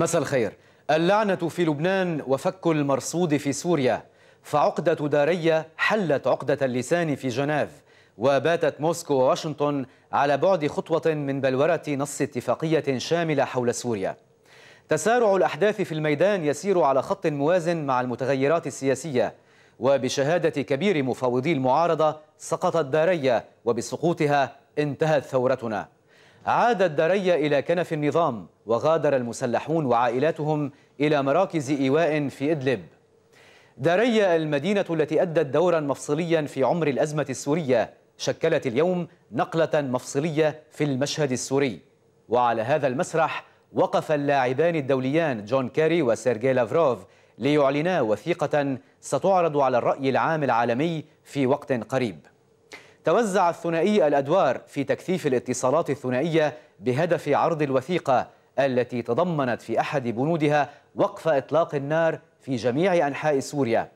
مساء الخير اللعنة في لبنان وفك المرصود في سوريا فعقدة دارية حلت عقدة اللسان في جنيف وباتت موسكو وواشنطن على بعد خطوة من بلورة نص اتفاقية شاملة حول سوريا تسارع الأحداث في الميدان يسير على خط موازن مع المتغيرات السياسية وبشهادة كبير مفاوضي المعارضة سقطت دارية وبسقوطها انتهت ثورتنا عادت دارية إلى كنف النظام وغادر المسلحون وعائلاتهم إلى مراكز إيواء في إدلب داريا المدينة التي أدت دورا مفصليا في عمر الأزمة السورية شكلت اليوم نقلة مفصلية في المشهد السوري وعلى هذا المسرح وقف اللاعبان الدوليان جون كاري وسيرجي لافروف ليعلنا وثيقة ستعرض على الرأي العام العالمي في وقت قريب توزع الثنائي الأدوار في تكثيف الاتصالات الثنائية بهدف عرض الوثيقة التي تضمنت في أحد بنودها وقف إطلاق النار في جميع أنحاء سوريا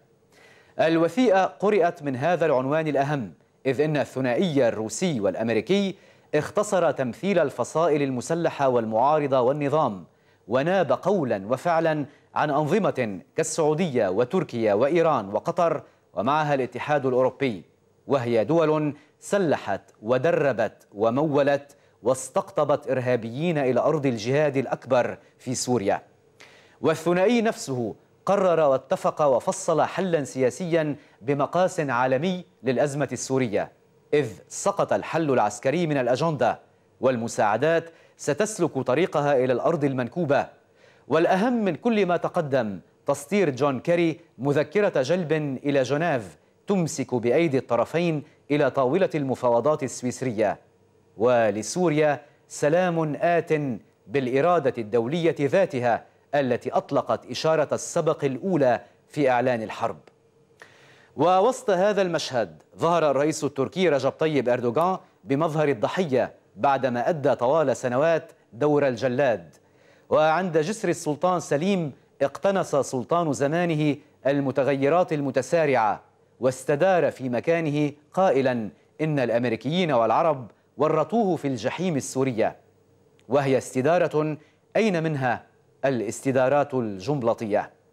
الوثيقة قرأت من هذا العنوان الأهم إذ إن الثنائي الروسي والأمريكي اختصر تمثيل الفصائل المسلحة والمعارضة والنظام وناب قولا وفعلا عن أنظمة كالسعودية وتركيا وإيران وقطر ومعها الاتحاد الأوروبي وهي دول سلحت ودربت ومولت واستقطبت إرهابيين إلى أرض الجهاد الأكبر في سوريا والثنائي نفسه قرر واتفق وفصل حلا سياسيا بمقاس عالمي للأزمة السورية إذ سقط الحل العسكري من الأجندة والمساعدات ستسلك طريقها إلى الأرض المنكوبة والأهم من كل ما تقدم تسطير جون كيري مذكرة جلب إلى جنيف تمسك بأيدي الطرفين إلى طاولة المفاوضات السويسرية ولسوريا سلام آت بالإرادة الدولية ذاتها التي أطلقت إشارة السبق الأولى في إعلان الحرب ووسط هذا المشهد ظهر الرئيس التركي رجب طيب أردوغان بمظهر الضحية بعدما أدى طوال سنوات دور الجلاد وعند جسر السلطان سليم اقتنص سلطان زمانه المتغيرات المتسارعة واستدار في مكانه قائلا إن الأمريكيين والعرب ورطوه في الجحيم السورية وهي استدارة أين منها الاستدارات الجملطية